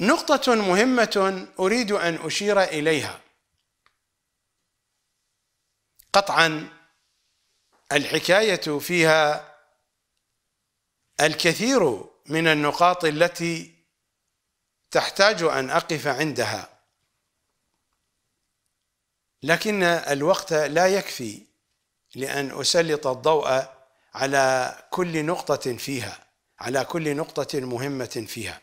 نقطة مهمة أريد أن أشير إليها قطعا الحكاية فيها الكثير من النقاط التي تحتاج أن أقف عندها لكن الوقت لا يكفي لأن أسلط الضوء على كل نقطة فيها على كل نقطة مهمة فيها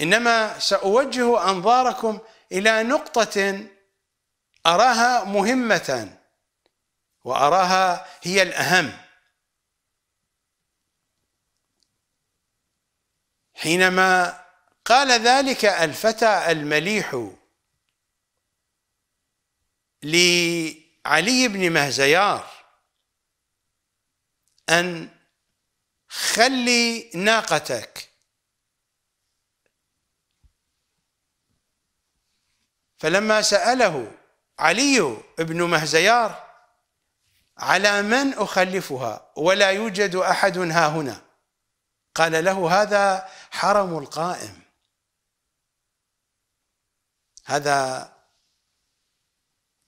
انما ساوجه انظاركم الى نقطه اراها مهمه واراها هي الاهم حينما قال ذلك الفتى المليح لعلي بن مهزيار ان خلي ناقتك فلما سأله علي بن مهزيار على من أخلفها ولا يوجد أحد ها هنا قال له هذا حرم القائم هذا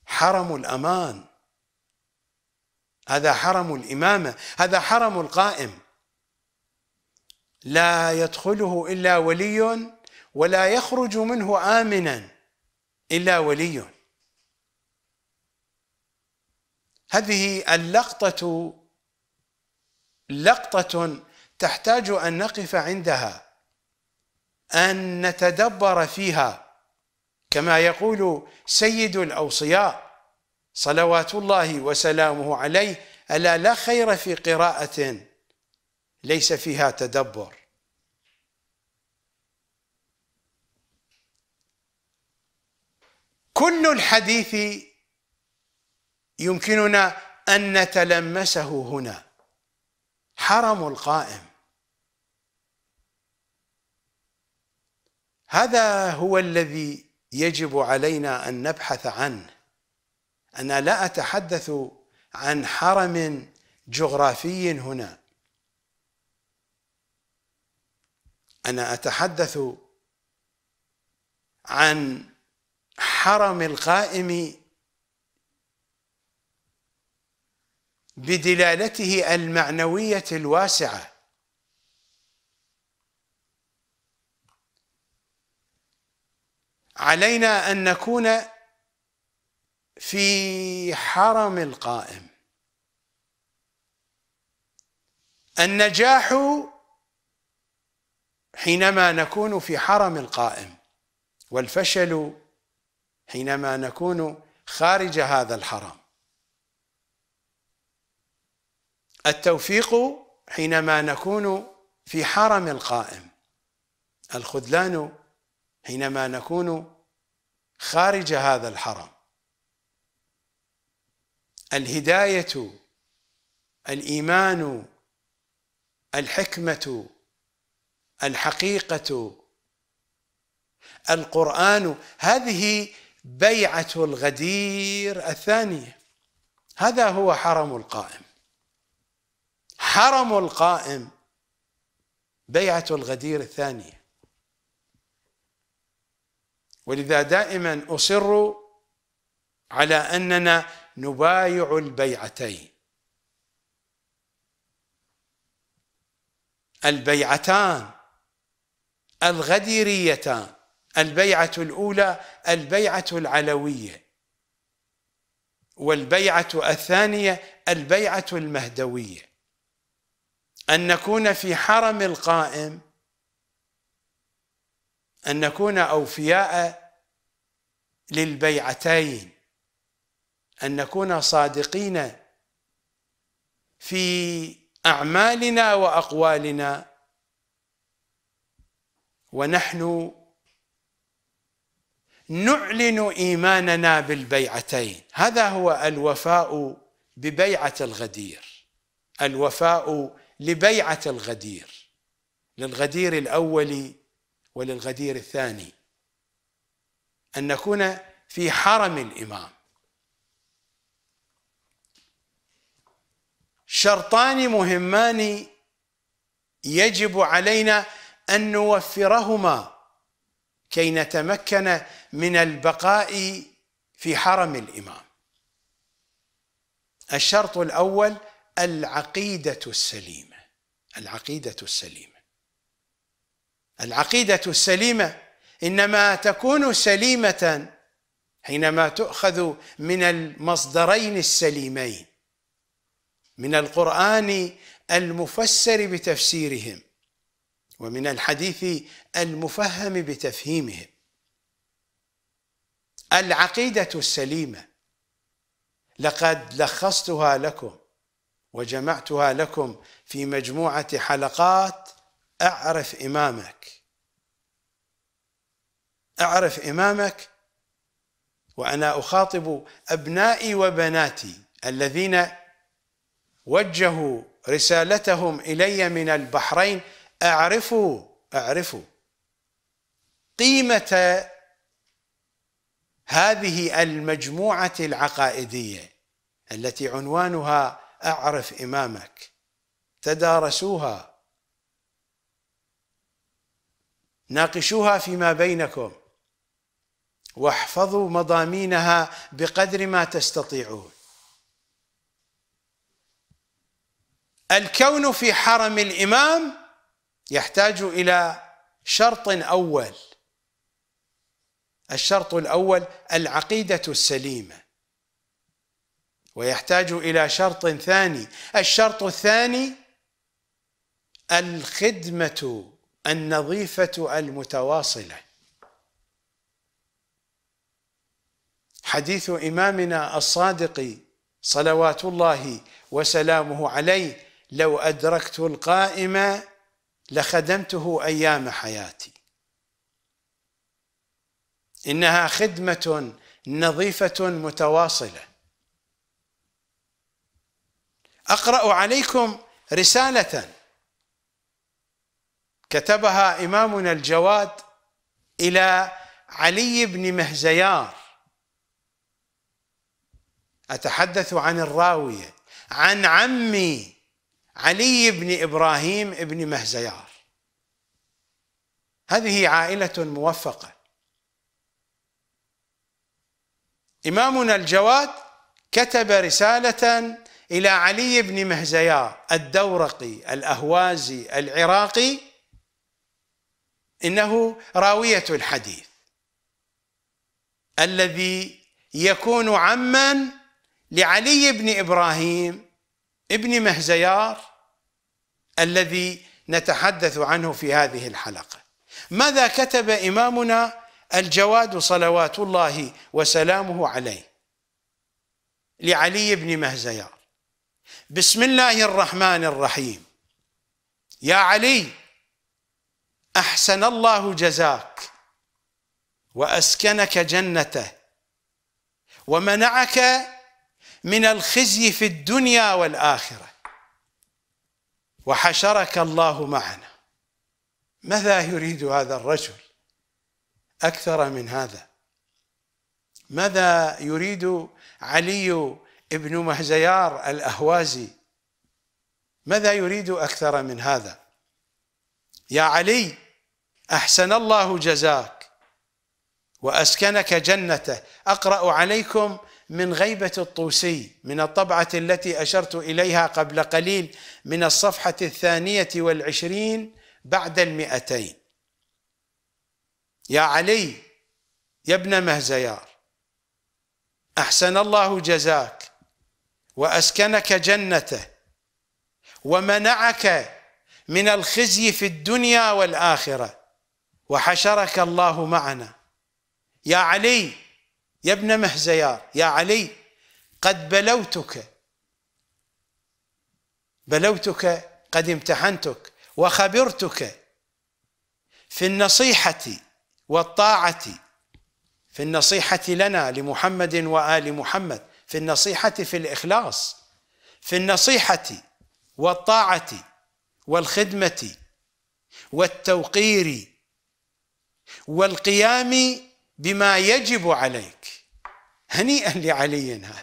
حرم الأمان هذا حرم الإمامة هذا حرم القائم لا يدخله إلا ولي ولا يخرج منه آمناً إلا ولي هذه اللقطة لقطة تحتاج أن نقف عندها أن نتدبر فيها كما يقول سيد الأوصياء صلوات الله وسلامه عليه ألا لا خير في قراءة ليس فيها تدبر كل الحديث يمكننا ان نتلمسه هنا حرم القائم هذا هو الذي يجب علينا ان نبحث عنه انا لا اتحدث عن حرم جغرافي هنا انا اتحدث عن حرم القائم بدلالته المعنوية الواسعة علينا أن نكون في حرم القائم النجاح حينما نكون في حرم القائم والفشل حينما نكون خارج هذا الحرم التوفيق حينما نكون في حرم القائم الخذلان حينما نكون خارج هذا الحرم الهدايه الايمان الحكمه الحقيقه القران هذه بيعة الغدير الثانية هذا هو حرم القائم حرم القائم بيعة الغدير الثانية ولذا دائما أصر على أننا نبايع البيعتين البيعتان الغديريتان البيعة الأولى البيعة العلوية والبيعة الثانية البيعة المهدوية أن نكون في حرم القائم أن نكون أوفياء للبيعتين أن نكون صادقين في أعمالنا وأقوالنا ونحن نعلن ايماننا بالبيعتين هذا هو الوفاء ببيعه الغدير الوفاء لبيعه الغدير للغدير الاول وللغدير الثاني ان نكون في حرم الامام شرطان مهمان يجب علينا ان نوفرهما كي نتمكن من البقاء في حرم الامام الشرط الاول العقيده السليمه العقيده السليمه العقيده السليمه انما تكون سليمه حينما تؤخذ من المصدرين السليمين من القران المفسر بتفسيرهم ومن الحديث المفهم بتفهيمهم العقيدة السليمة لقد لخصتها لكم وجمعتها لكم في مجموعة حلقات اعرف إمامك اعرف إمامك وأنا أخاطب أبنائي وبناتي الذين وجهوا رسالتهم إلي من البحرين اعرفوا اعرفوا قيمة هذه المجموعة العقائدية التي عنوانها اعرف امامك تدارسوها ناقشوها فيما بينكم واحفظوا مضامينها بقدر ما تستطيعون الكون في حرم الامام يحتاج الى شرط اول الشرط الاول العقيده السليمه ويحتاج الى شرط ثاني الشرط الثاني الخدمه النظيفه المتواصله حديث امامنا الصادق صلوات الله وسلامه عليه لو ادركت القائمه لخدمته ايام حياتي انها خدمه نظيفه متواصله اقرا عليكم رساله كتبها امامنا الجواد الى علي بن مهزيار اتحدث عن الراويه عن عمي علي بن ابراهيم بن مهزيار هذه عائله موفقه امامنا الجواد كتب رساله الى علي بن مهزيار الدورقي الاهوازي العراقي انه راويه الحديث الذي يكون عمًا لعلي بن ابراهيم ابن مهزيار الذي نتحدث عنه في هذه الحلقة ماذا كتب إمامنا الجواد صلوات الله وسلامه عليه لعلي بن مهزيار بسم الله الرحمن الرحيم يا علي أحسن الله جزاك وأسكنك جنته ومنعك من الخزي في الدنيا والآخرة وحشرك الله معنا ماذا يريد هذا الرجل أكثر من هذا ماذا يريد علي ابن مهزيار الأهوازي ماذا يريد أكثر من هذا يا علي أحسن الله جزاك وأسكنك جنته أقرأ عليكم من غيبة الطوسي من الطبعة التي أشرت إليها قبل قليل من الصفحة الثانية والعشرين بعد المئتين يا علي يا ابن مهزيار أحسن الله جزاك وأسكنك جنته ومنعك من الخزي في الدنيا والآخرة وحشرك الله معنا يا علي يا ابن مهزيار يا علي قد بلوتك بلوتك قد امتحنتك وخبرتك في النصيحة والطاعة في النصيحة لنا لمحمد وآل محمد في النصيحة في الإخلاص في النصيحة والطاعة والخدمة والتوقير والقيام بما يجب عليك هنيئا لعلي هذا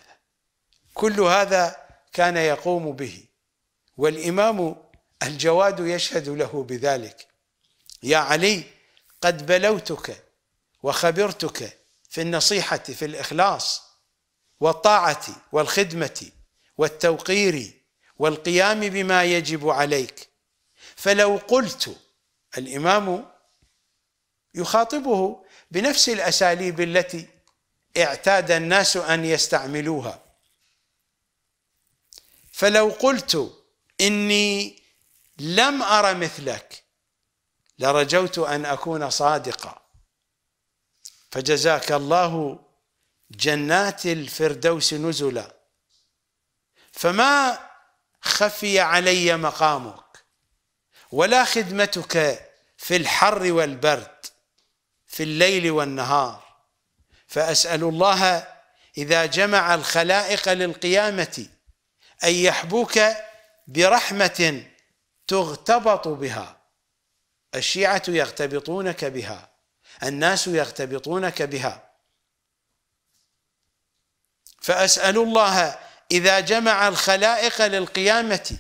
كل هذا كان يقوم به والامام الجواد يشهد له بذلك يا علي قد بلوتك وخبرتك في النصيحه في الاخلاص والطاعه والخدمه والتوقير والقيام بما يجب عليك فلو قلت الامام يخاطبه بنفس الاساليب التي اعتاد الناس ان يستعملوها فلو قلت اني لم ارى مثلك لرجوت ان اكون صادقا فجزاك الله جنات الفردوس نزلا فما خفي علي مقامك ولا خدمتك في الحر والبرد في الليل والنهار فأسأل الله إذا جمع الخلائق للقيامة أن يحبوك برحمة تغتبط بها الشيعة يغتبطونك بها الناس يغتبطونك بها فأسأل الله إذا جمع الخلائق للقيامة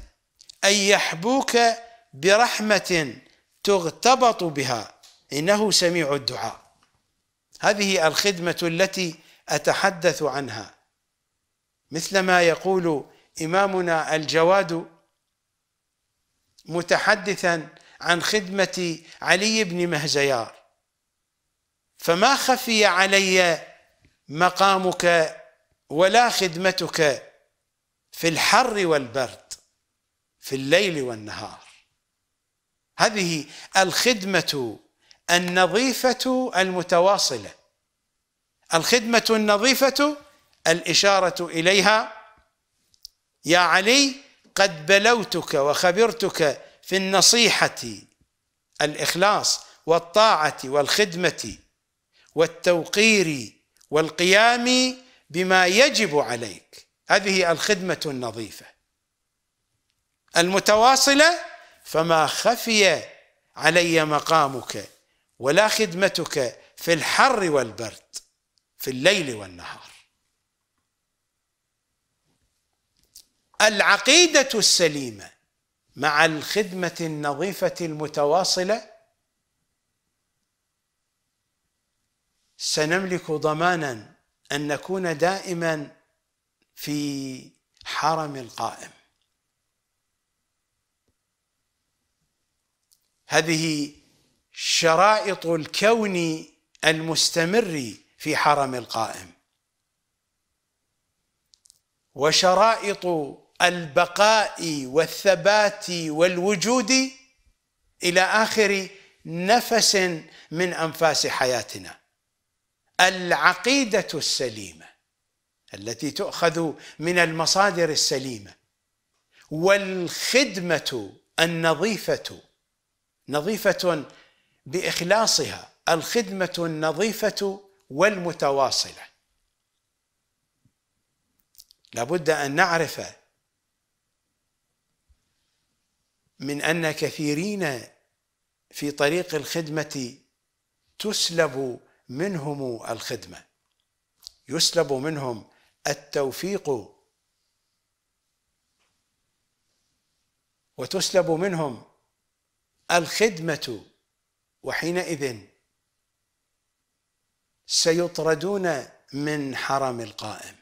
أن يحبوك برحمة تغتبط بها إنه سميع الدعاء هذه الخدمة التي أتحدث عنها مثلما يقول إمامنا الجواد متحدثا عن خدمة علي بن مهزيار فما خفي علي مقامك ولا خدمتك في الحر والبرد في الليل والنهار هذه الخدمة النظيفة المتواصلة الخدمة النظيفة الإشارة إليها يا علي قد بلوتك وخبرتك في النصيحة الإخلاص والطاعة والخدمة والتوقير والقيام بما يجب عليك هذه الخدمة النظيفة المتواصلة فما خفي علي مقامك ولا خدمتك في الحر والبرد في الليل والنهار العقيده السليمه مع الخدمه النظيفه المتواصله سنملك ضمانا ان نكون دائما في حرم القائم هذه شرائط الكون المستمر في حرم القائم وشرائط البقاء والثبات والوجود الى اخر نفس من انفاس حياتنا العقيده السليمه التي تؤخذ من المصادر السليمه والخدمه النظيفه نظيفه باخلاصها الخدمه النظيفه والمتواصله لابد ان نعرف من ان كثيرين في طريق الخدمه تسلب منهم الخدمه يسلب منهم التوفيق وتسلب منهم الخدمه وحينئذ سيطردون من حرم القائم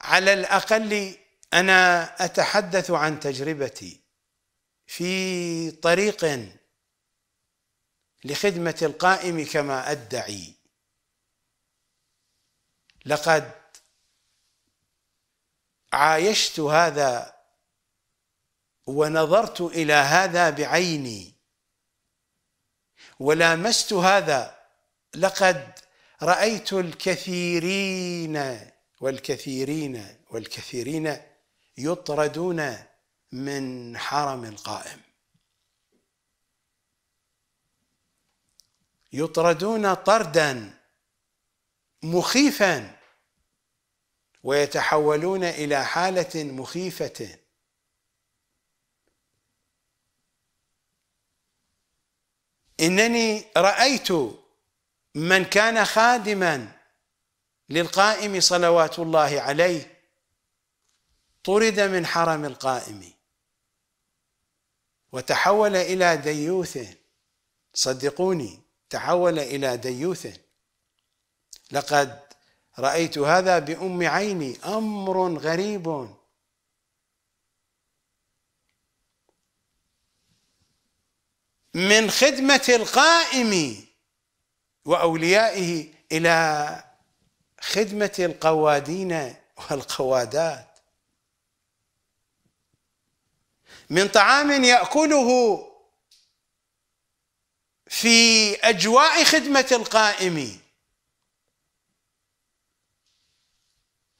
على الاقل انا اتحدث عن تجربتي في طريق لخدمه القائم كما ادعي لقد عايشت هذا ونظرت إلى هذا بعيني ولامست هذا لقد رأيت الكثيرين والكثيرين والكثيرين يطردون من حرم القائم يطردون طردا مخيفا ويتحولون الى حاله مخيفه إنني رأيت من كان خادما للقائم صلوات الله عليه طرد من حرم القائم وتحول إلى ديوث صدقوني تحول إلى ديوث لقد رأيت هذا بأم عيني أمر غريب من خدمة القائم وأوليائه إلى خدمة القوادين والقوادات من طعام يأكله في أجواء خدمة القائم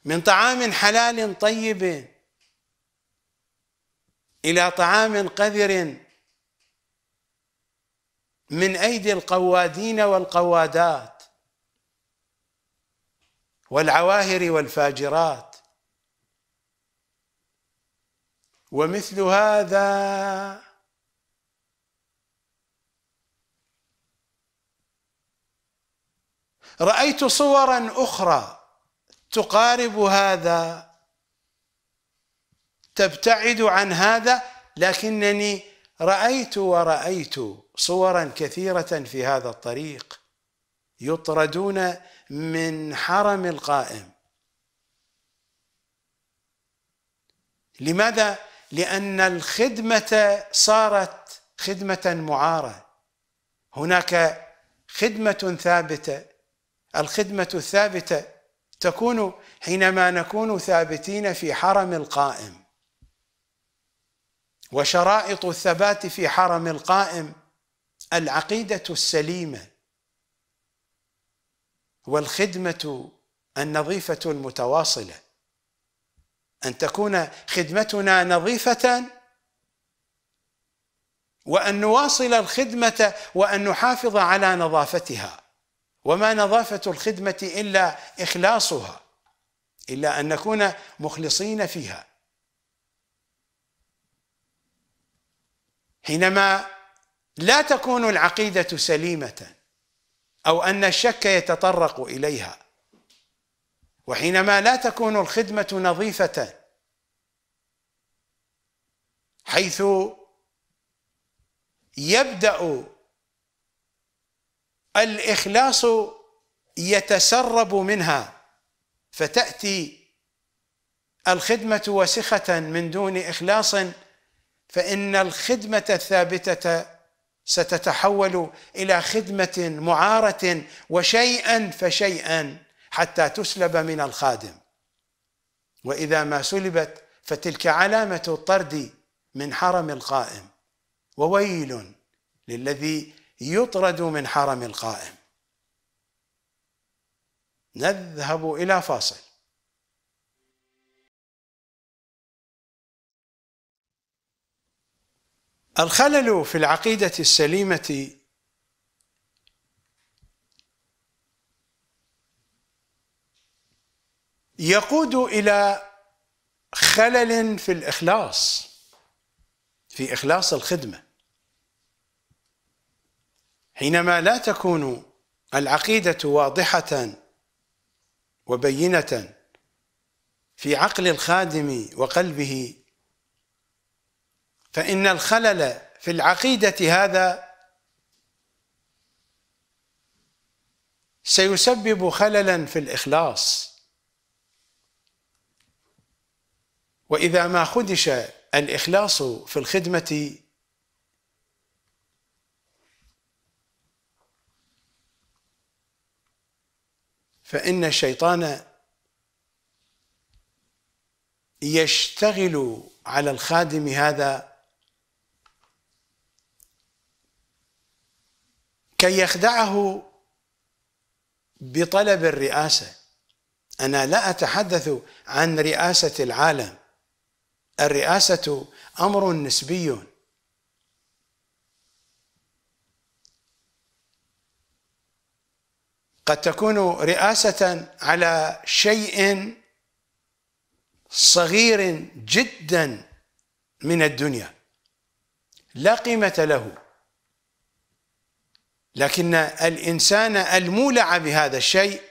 من طعام حلال طيب إلى طعام قذر من أيدي القوادين والقوادات والعواهر والفاجرات ومثل هذا رأيت صورا أخرى تقارب هذا تبتعد عن هذا لكنني رايت ورايت صورا كثيره في هذا الطريق يطردون من حرم القائم لماذا لان الخدمه صارت خدمه معاره هناك خدمه ثابته الخدمه الثابته تكون حينما نكون ثابتين في حرم القائم وشرائط الثبات في حرم القائم العقيده السليمه والخدمه النظيفه المتواصله ان تكون خدمتنا نظيفه وان نواصل الخدمه وان نحافظ على نظافتها وما نظافه الخدمه الا اخلاصها الا ان نكون مخلصين فيها حينما لا تكون العقيده سليمه او ان الشك يتطرق اليها وحينما لا تكون الخدمه نظيفه حيث يبدا الاخلاص يتسرب منها فتاتي الخدمه وسخه من دون اخلاص فان الخدمه الثابته ستتحول الى خدمه معاره وشيئا فشيئا حتى تسلب من الخادم واذا ما سلبت فتلك علامه الطرد من حرم القائم وويل للذي يطرد من حرم القائم نذهب الى فاصل الخلل في العقيدة السليمة يقود إلى خلل في الإخلاص في إخلاص الخدمة حينما لا تكون العقيدة واضحة وبينة في عقل الخادم وقلبه فإن الخلل في العقيدة هذا سيسبب خللا في الإخلاص وإذا ما خدش الإخلاص في الخدمة فإن الشيطان يشتغل على الخادم هذا كي يخدعه بطلب الرئاسة أنا لا أتحدث عن رئاسة العالم الرئاسة أمر نسبي قد تكون رئاسة على شيء صغير جدا من الدنيا لا قيمة له لكن الإنسان المولع بهذا الشيء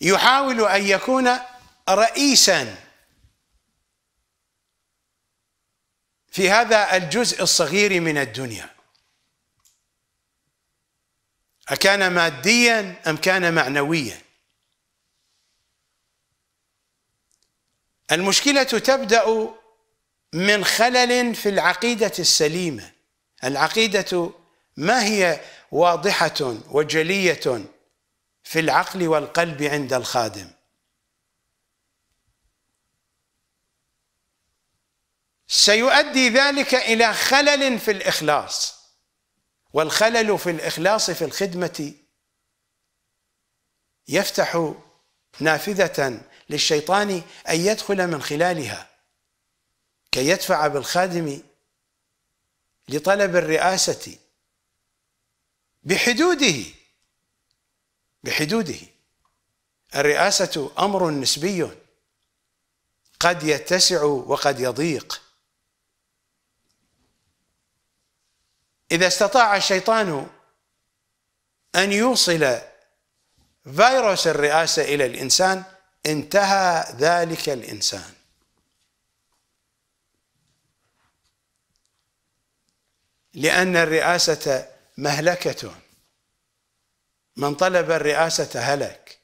يحاول أن يكون رئيسا في هذا الجزء الصغير من الدنيا أكان ماديا أم كان معنويا المشكلة تبدأ من خلل في العقيدة السليمة العقيدة ما هي واضحة وجلية في العقل والقلب عند الخادم سيؤدي ذلك إلى خلل في الإخلاص والخلل في الإخلاص في الخدمة يفتح نافذة للشيطان أن يدخل من خلالها كي يدفع بالخادم لطلب الرئاسة بحدوده بحدوده الرئاسة أمر نسبي قد يتسع وقد يضيق إذا استطاع الشيطان أن يوصل فيروس الرئاسة إلى الإنسان انتهى ذلك الإنسان لأن الرئاسة مهلكة من طلب الرئاسة هلك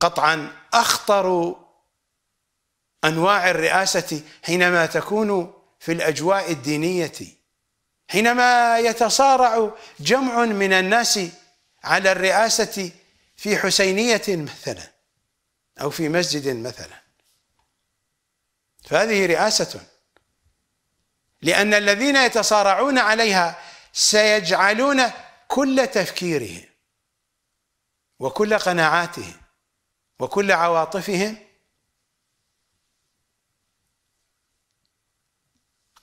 قطعا أخطر أنواع الرئاسة حينما تكون في الأجواء الدينية حينما يتصارع جمع من الناس على الرئاسة في حسينية مثلا أو في مسجد مثلا فهذه رئاسة لأن الذين يتصارعون عليها سيجعلون كل تفكيرهم وكل قناعاتهم وكل عواطفهم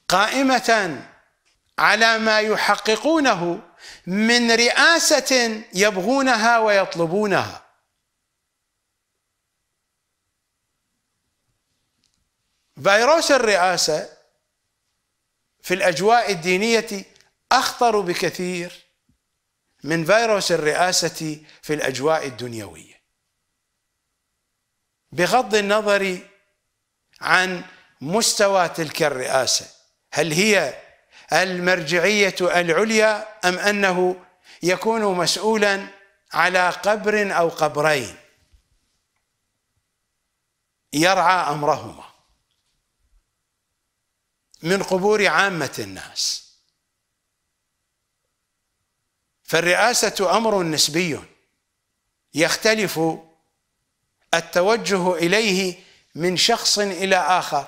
قائمة على ما يحققونه من رئاسة يبغونها ويطلبونها فيروس الرئاسة في الاجواء الدينيه اخطر بكثير من فيروس الرئاسه في الاجواء الدنيويه بغض النظر عن مستوى تلك الرئاسه هل هي المرجعيه العليا ام انه يكون مسؤولا على قبر او قبرين يرعى امرهما من قبور عامة الناس فالرئاسة أمر نسبي يختلف التوجه إليه من شخص إلى آخر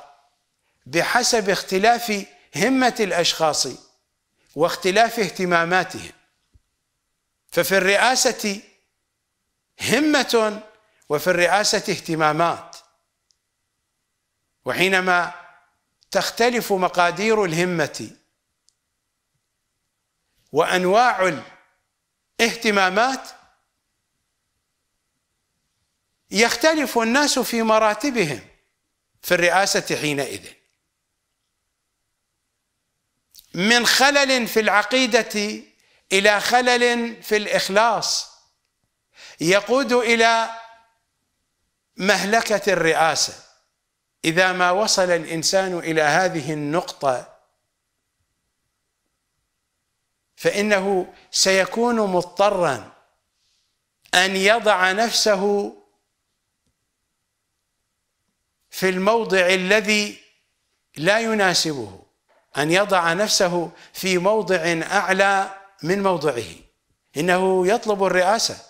بحسب اختلاف همة الأشخاص واختلاف اهتماماتهم ففي الرئاسة همة وفي الرئاسة اهتمامات وحينما تختلف مقادير الهمه وانواع الاهتمامات يختلف الناس في مراتبهم في الرئاسه حينئذ من خلل في العقيده الى خلل في الاخلاص يقود الى مهلكه الرئاسه إذا ما وصل الإنسان إلى هذه النقطة فإنه سيكون مضطرا أن يضع نفسه في الموضع الذي لا يناسبه أن يضع نفسه في موضع أعلى من موضعه إنه يطلب الرئاسة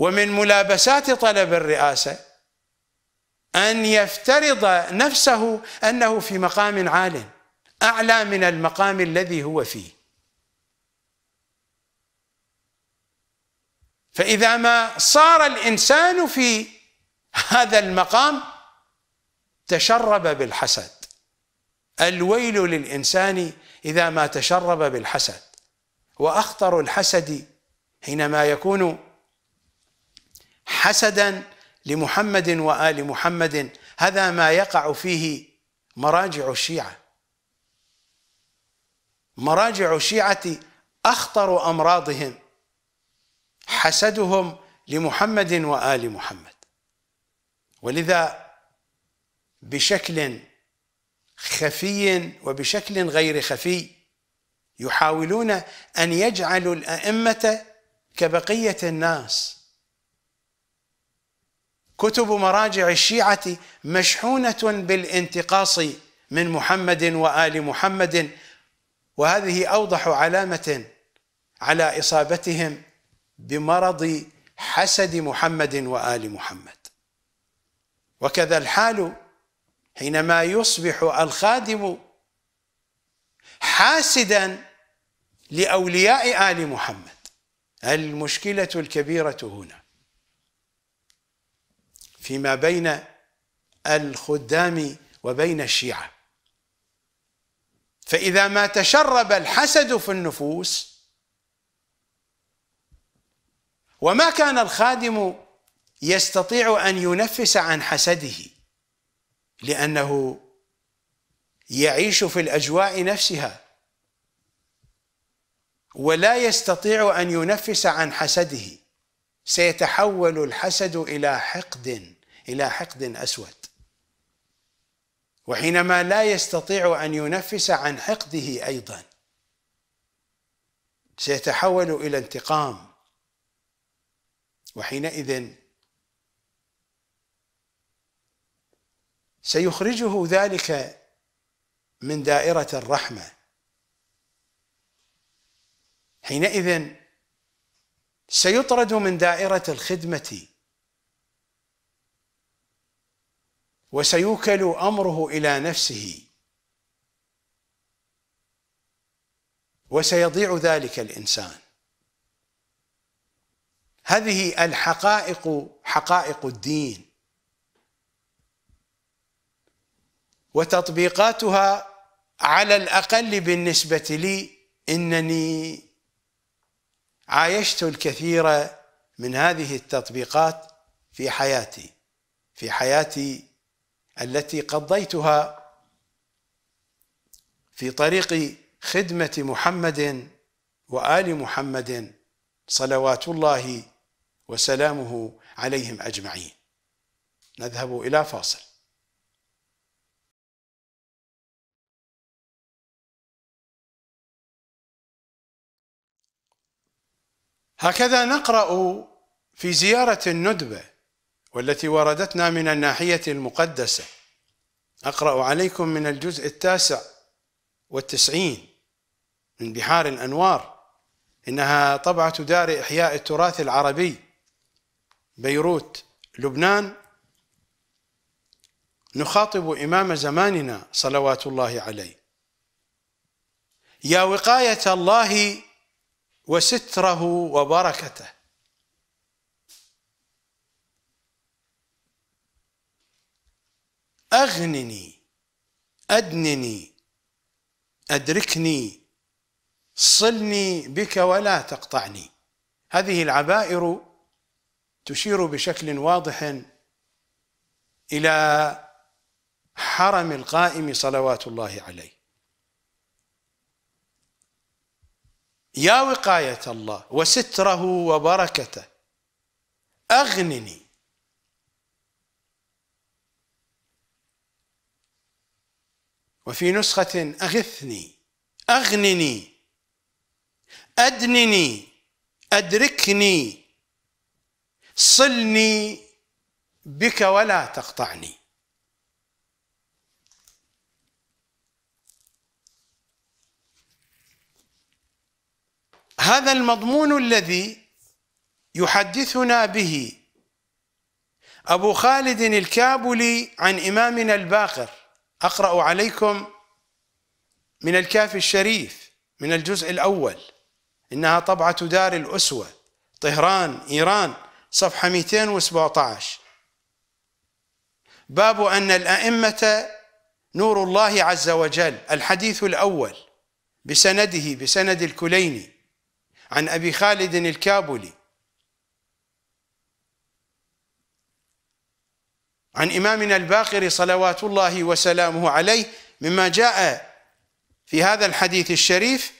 ومن ملابسات طلب الرئاسة أن يفترض نفسه أنه في مقام عال أعلى من المقام الذي هو فيه فإذا ما صار الإنسان في هذا المقام تشرب بالحسد الويل للإنسان إذا ما تشرب بالحسد وأخطر الحسد حينما يكون حسدا لمحمد وال محمد هذا ما يقع فيه مراجع الشيعه مراجع الشيعه اخطر امراضهم حسدهم لمحمد وال محمد ولذا بشكل خفي وبشكل غير خفي يحاولون ان يجعلوا الائمه كبقيه الناس كتب مراجع الشيعة مشحونة بالانتقاص من محمد وآل محمد وهذه أوضح علامة على إصابتهم بمرض حسد محمد وآل محمد وكذا الحال حينما يصبح الخادم حاسدا لأولياء آل محمد المشكلة الكبيرة هنا فيما بين الخدام وبين الشيعه فاذا ما تشرب الحسد في النفوس وما كان الخادم يستطيع ان ينفس عن حسده لانه يعيش في الاجواء نفسها ولا يستطيع ان ينفس عن حسده سيتحول الحسد الى حقد الى حقد اسود وحينما لا يستطيع ان ينفس عن حقده ايضا سيتحول الى انتقام وحينئذ سيخرجه ذلك من دائره الرحمه حينئذ سيطرد من دائره الخدمه وسيوكل امره الى نفسه وسيضيع ذلك الانسان هذه الحقائق حقائق الدين وتطبيقاتها على الاقل بالنسبه لي انني عايشت الكثير من هذه التطبيقات في حياتي في حياتي التي قضيتها في طريق خدمه محمد وال محمد صلوات الله وسلامه عليهم اجمعين نذهب الى فاصل هكذا نقرا في زياره الندبه والتي وردتنا من الناحية المقدسة أقرأ عليكم من الجزء التاسع والتسعين من بحار الأنوار إنها طبعة دار إحياء التراث العربي بيروت لبنان نخاطب إمام زماننا صلوات الله عليه يا وقاية الله وستره وبركته أغنني أدنني أدركني صلني بك ولا تقطعني هذه العبائر تشير بشكل واضح إلى حرم القائم صلوات الله عليه يا وقاية الله وستره وبركته أغنني وفي نسخة أغثني أغنني أدنني أدركني صلني بك ولا تقطعني هذا المضمون الذي يحدثنا به أبو خالد الكابلي عن إمامنا الباقر اقرا عليكم من الكافي الشريف من الجزء الاول انها طبعه دار الاسوه طهران ايران صفحه 217 باب ان الائمه نور الله عز وجل الحديث الاول بسنده بسند الكليني عن ابي خالد الكابلي عن إمامنا الباقر صلوات الله وسلامه عليه مما جاء في هذا الحديث الشريف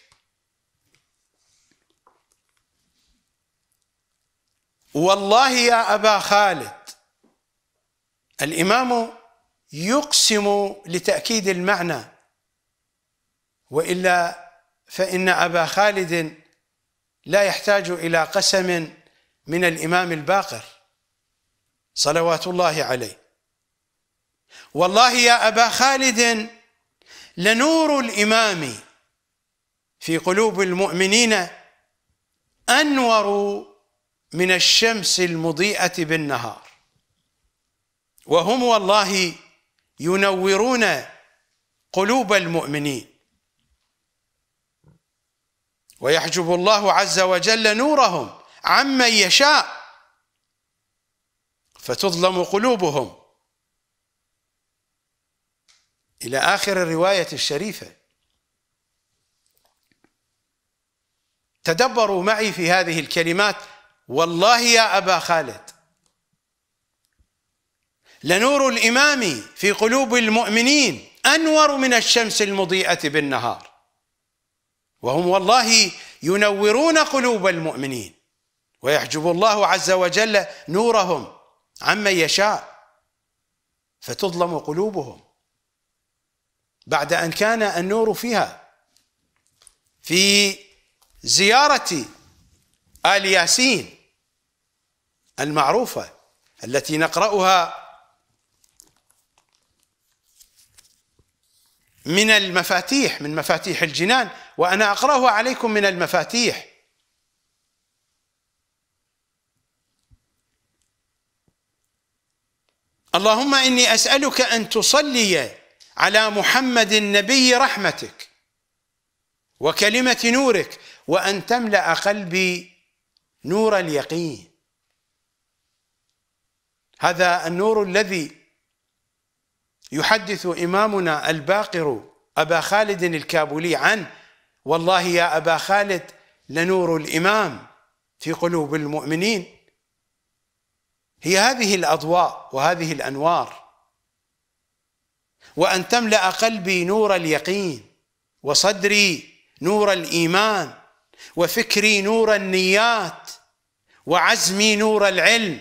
والله يا أبا خالد الإمام يقسم لتأكيد المعنى وإلا فإن أبا خالد لا يحتاج إلى قسم من الإمام الباقر صلوات الله عليه والله يا أبا خالد لنور الإمام في قلوب المؤمنين أنور من الشمس المضيئة بالنهار وهم والله ينورون قلوب المؤمنين ويحجب الله عز وجل نورهم عمن يشاء فتظلم قلوبهم إلى آخر الرواية الشريفة تدبروا معي في هذه الكلمات والله يا أبا خالد لنور الإمام في قلوب المؤمنين أنور من الشمس المضيئة بالنهار وهم والله ينورون قلوب المؤمنين ويحجب الله عز وجل نورهم عمن يشاء فتظلم قلوبهم بعد ان كان النور فيها في زياره ال ياسين المعروفه التي نقراها من المفاتيح من مفاتيح الجنان وانا اقراه عليكم من المفاتيح اللهم اني اسالك ان تصلي على محمد نبي رحمتك وكلمة نورك وأن تملأ قلبي نور اليقين هذا النور الذي يحدث إمامنا الباقر أبا خالد الكابولي عنه والله يا أبا خالد لنور الإمام في قلوب المؤمنين هي هذه الأضواء وهذه الأنوار وان تملا قلبي نور اليقين وصدري نور الايمان وفكري نور النيات وعزمي نور العلم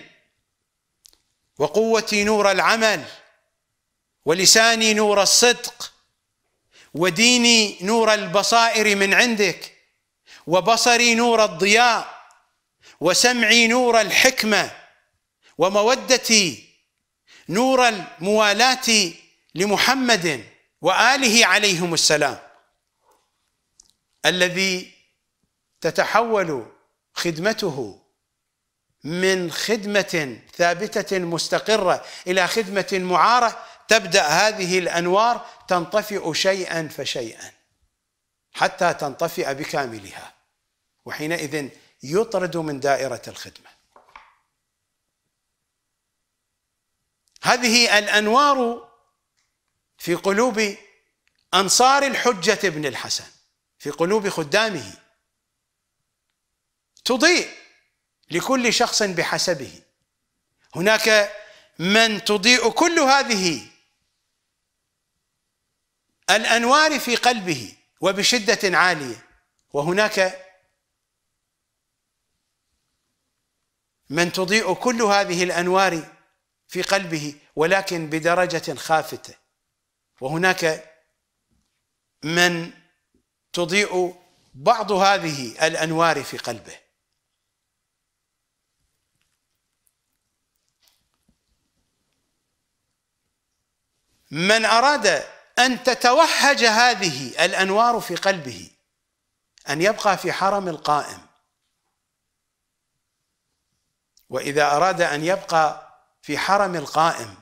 وقوتي نور العمل ولساني نور الصدق وديني نور البصائر من عندك وبصري نور الضياء وسمعي نور الحكمه ومودتي نور الموالاه لمحمد واله عليهم السلام الذي تتحول خدمته من خدمه ثابته مستقره الى خدمه معاره تبدا هذه الانوار تنطفئ شيئا فشيئا حتى تنطفئ بكاملها وحينئذ يطرد من دائره الخدمه هذه الانوار في قلوب أنصار الحجة ابن الحسن في قلوب خدامه تضيء لكل شخص بحسبه هناك من تضيء كل هذه الأنوار في قلبه وبشدة عالية وهناك من تضيء كل هذه الأنوار في قلبه ولكن بدرجة خافتة وهناك من تضيء بعض هذه الانوار في قلبه من اراد ان تتوهج هذه الانوار في قلبه ان يبقى في حرم القائم واذا اراد ان يبقى في حرم القائم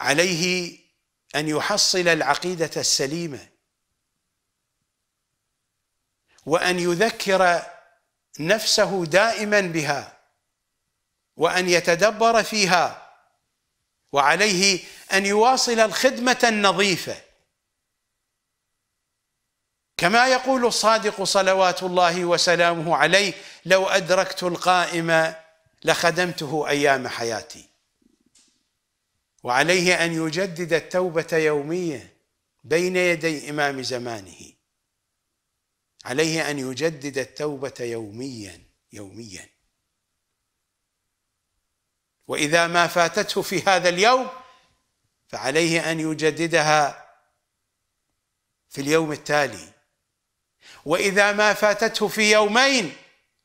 عليه أن يحصل العقيدة السليمة وأن يذكر نفسه دائما بها وأن يتدبر فيها وعليه أن يواصل الخدمة النظيفة كما يقول الصادق صلوات الله وسلامه عليه لو أدركت القائمة لخدمته أيام حياتي وعليه أن يجدد التوبة يومية بين يدي إمام زمانه عليه أن يجدد التوبة يوميا يوميا وإذا ما فاتته في هذا اليوم فعليه أن يجددها في اليوم التالي وإذا ما فاتته في يومين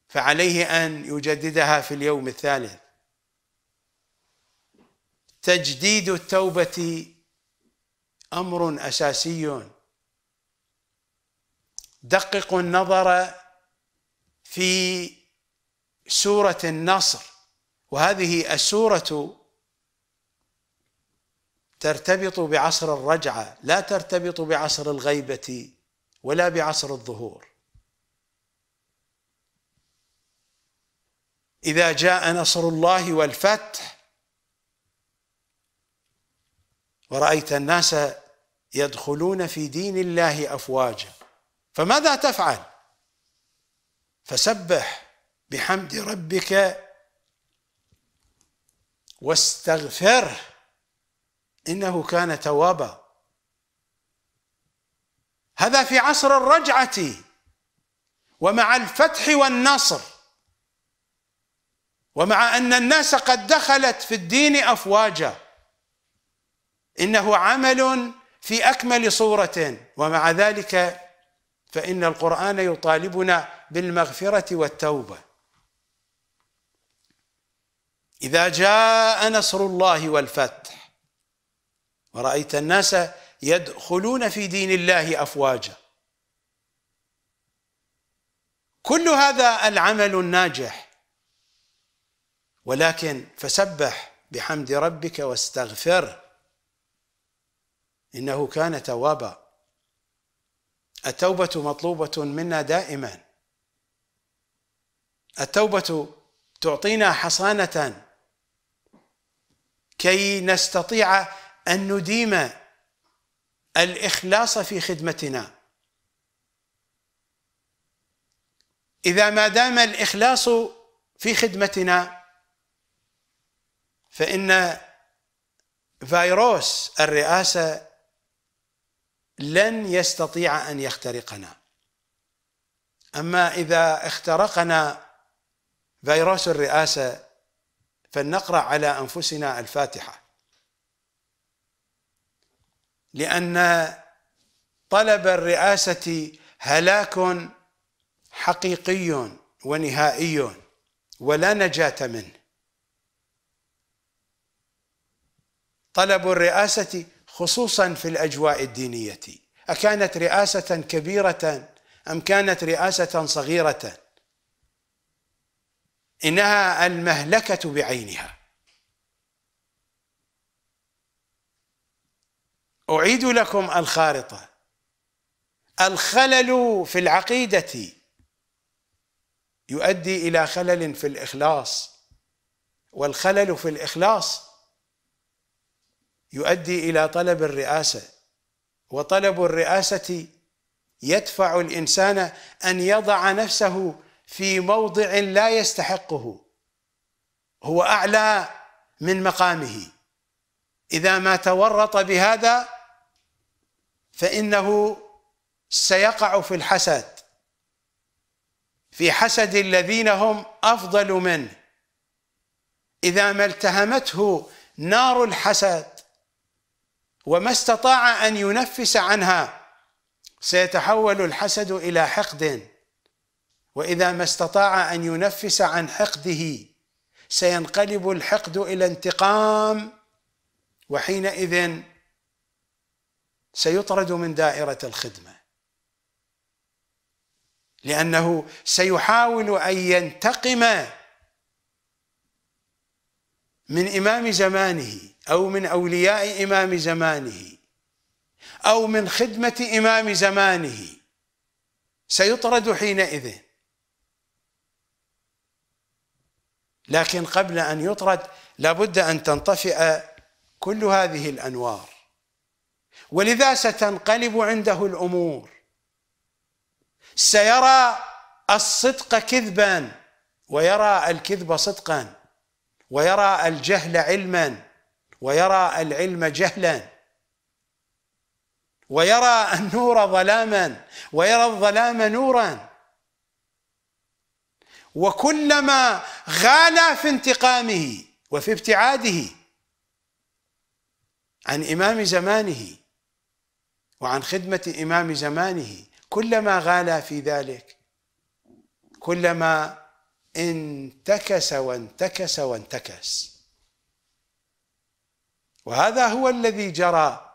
فعليه أن يجددها في اليوم الثالث تجديد التوبه امر اساسي دققوا النظر في سوره النصر وهذه السوره ترتبط بعصر الرجعه لا ترتبط بعصر الغيبه ولا بعصر الظهور اذا جاء نصر الله والفتح ورأيت الناس يدخلون في دين الله أفواجا فماذا تفعل؟ فسبح بحمد ربك واستغفره إنه كان توابا هذا في عصر الرجعة ومع الفتح والنصر ومع أن الناس قد دخلت في الدين أفواجاً انه عمل في اكمل صوره ومع ذلك فان القران يطالبنا بالمغفره والتوبه اذا جاء نصر الله والفتح ورايت الناس يدخلون في دين الله افواجا كل هذا العمل الناجح ولكن فسبح بحمد ربك واستغفره إنه كان توابا التوبة مطلوبة منا دائما التوبة تعطينا حصانة كي نستطيع أن نديم الإخلاص في خدمتنا إذا ما دام الإخلاص في خدمتنا فإن فيروس الرئاسة لن يستطيع ان يخترقنا اما اذا اخترقنا فيروس الرئاسه فلنقرا على انفسنا الفاتحه لان طلب الرئاسه هلاك حقيقي ونهائي ولا نجاه منه طلب الرئاسه خصوصا في الاجواء الدينيه اكانت رئاسه كبيره ام كانت رئاسه صغيره انها المهلكه بعينها اعيد لكم الخارطه الخلل في العقيده يؤدي الى خلل في الاخلاص والخلل في الاخلاص يؤدي الى طلب الرئاسه وطلب الرئاسه يدفع الانسان ان يضع نفسه في موضع لا يستحقه هو اعلى من مقامه اذا ما تورط بهذا فانه سيقع في الحسد في حسد الذين هم افضل منه اذا ما التهمته نار الحسد وما استطاع ان ينفس عنها سيتحول الحسد الى حقد واذا ما استطاع ان ينفس عن حقده سينقلب الحقد الى انتقام وحينئذ سيطرد من دائره الخدمه لانه سيحاول ان ينتقم من امام زمانه أو من أولياء إمام زمانه أو من خدمة إمام زمانه سيطرد حينئذ لكن قبل أن يطرد لابد أن تنطفئ كل هذه الأنوار ولذا ستنقلب عنده الأمور سيرى الصدق كذبا ويرى الكذب صدقا ويرى الجهل علما ويرى العلم جهلا ويرى النور ظلاما ويرى الظلام نورا وكلما غالى في انتقامه وفي ابتعاده عن امام زمانه وعن خدمه امام زمانه كلما غالى في ذلك كلما انتكس وانتكس وانتكس وهذا هو الذي جرى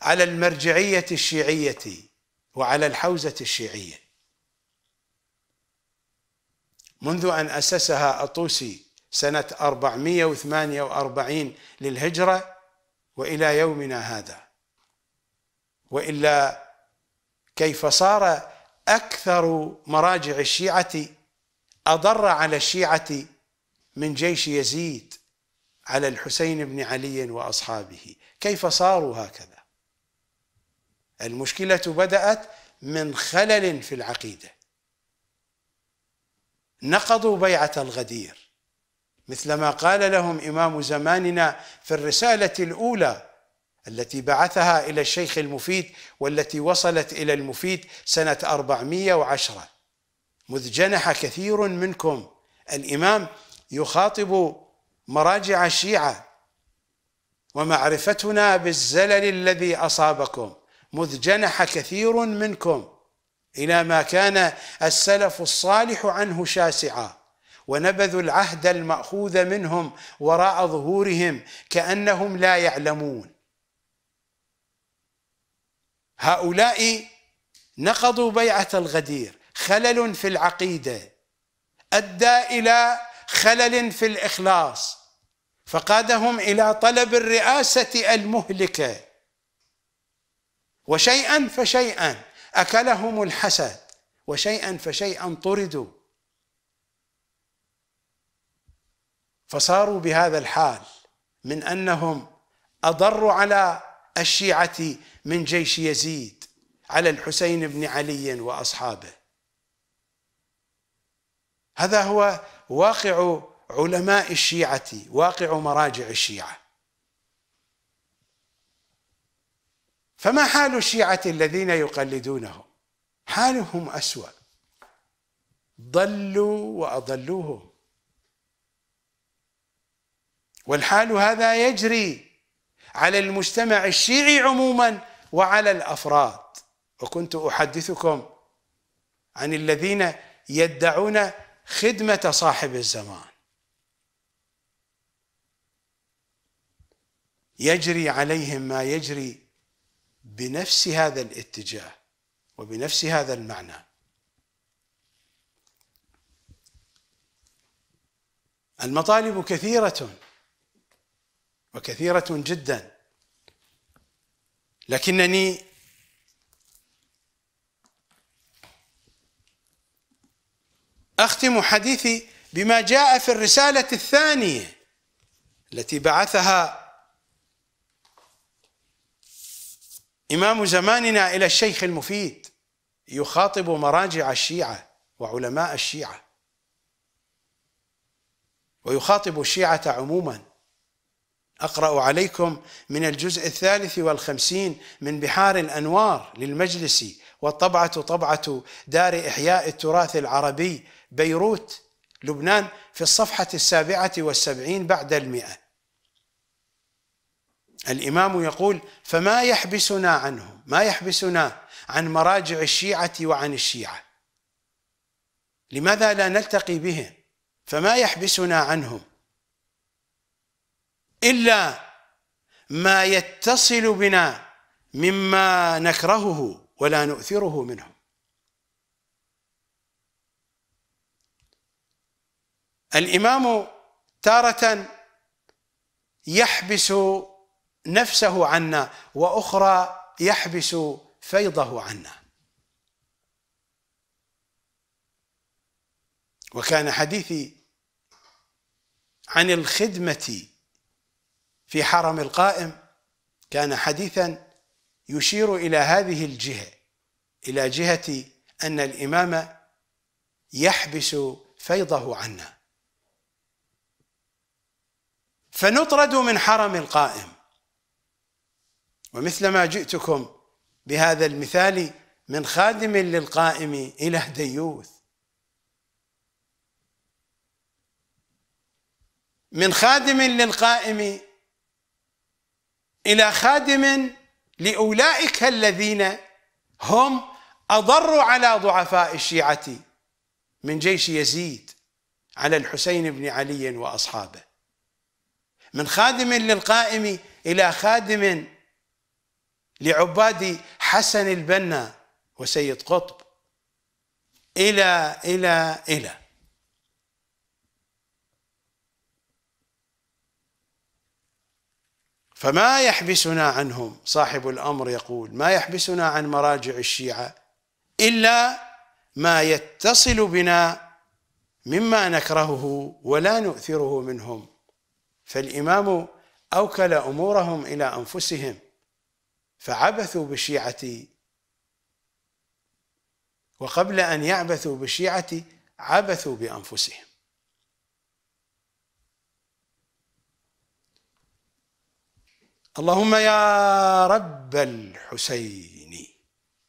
على المرجعية الشيعية وعلى الحوزة الشيعية منذ أن أسسها أطوسي سنة 448 للهجرة وإلى يومنا هذا وإلا كيف صار أكثر مراجع الشيعة أضر على الشيعة من جيش يزيد على الحسين بن علي واصحابه كيف صاروا هكذا المشكله بدات من خلل في العقيده نقضوا بيعه الغدير مثل ما قال لهم امام زماننا في الرساله الاولى التي بعثها الى الشيخ المفيد والتي وصلت الى المفيد سنه 410 مذ جنح كثير منكم الامام يخاطب مراجع الشيعة ومعرفتنا بالزلل الذي أصابكم مذ جنح كثير منكم إلى ما كان السلف الصالح عنه شاسعا ونبذوا العهد المأخوذ منهم وراء ظهورهم كأنهم لا يعلمون هؤلاء نقضوا بيعة الغدير خلل في العقيدة أدى إلى خلل في الإخلاص فقادهم إلى طلب الرئاسة المهلكة وشيئا فشيئا أكلهم الحسد وشيئا فشيئا طردوا فصاروا بهذا الحال من أنهم أضروا على الشيعة من جيش يزيد على الحسين بن علي وأصحابه هذا هو واقع علماء الشيعة واقع مراجع الشيعة فما حال الشيعة الذين يقلدونهم حالهم أسوأ ضلوا وأضلوهم والحال هذا يجري على المجتمع الشيعي عموما وعلى الأفراد وكنت أحدثكم عن الذين يدعون خدمة صاحب الزمان يجري عليهم ما يجري بنفس هذا الاتجاه وبنفس هذا المعنى المطالب كثيرة وكثيرة جدا لكنني أختم حديثي بما جاء في الرسالة الثانية التي بعثها إمام زماننا إلى الشيخ المفيد يخاطب مراجع الشيعة وعلماء الشيعة ويخاطب الشيعة عموما أقرأ عليكم من الجزء الثالث والخمسين من بحار الأنوار للمجلس والطبعة طبعة دار إحياء التراث العربي بيروت لبنان في الصفحة السابعة والسبعين بعد المئة الإمام يقول فما يحبسنا عنهم ما يحبسنا عن مراجع الشيعة وعن الشيعة لماذا لا نلتقي بهم فما يحبسنا عنهم إلا ما يتصل بنا مما نكرهه ولا نؤثره منهم الامام تاره يحبس نفسه عنا واخرى يحبس فيضه عنا وكان حديثي عن الخدمه في حرم القائم كان حديثا يشير الى هذه الجهه الى جهه ان الامام يحبس فيضه عنا فنطرد من حرم القائم ومثلما جئتكم بهذا المثال من خادم للقائم إلى ديوث من خادم للقائم إلى خادم لأولئك الذين هم أضروا على ضعفاء الشيعة من جيش يزيد على الحسين بن علي وأصحابه من خادم للقائم إلى خادم لعباد حسن البنا وسيد قطب إلى إلى إلى فما يحبسنا عنهم صاحب الأمر يقول ما يحبسنا عن مراجع الشيعة إلا ما يتصل بنا مما نكرهه ولا نؤثره منهم فالإمام أوكل أمورهم إلى أنفسهم فعبثوا بشيعتي وقبل أن يعبثوا بشيعتي عبثوا بأنفسهم اللهم يا رب الحسين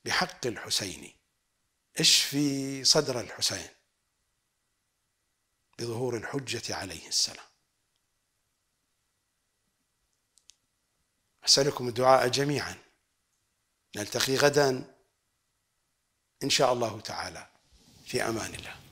بحق الحسين اشفي صدر الحسين بظهور الحجة عليه السلام أسألكم الدعاء جميعا نلتقي غدا إن شاء الله تعالى في أمان الله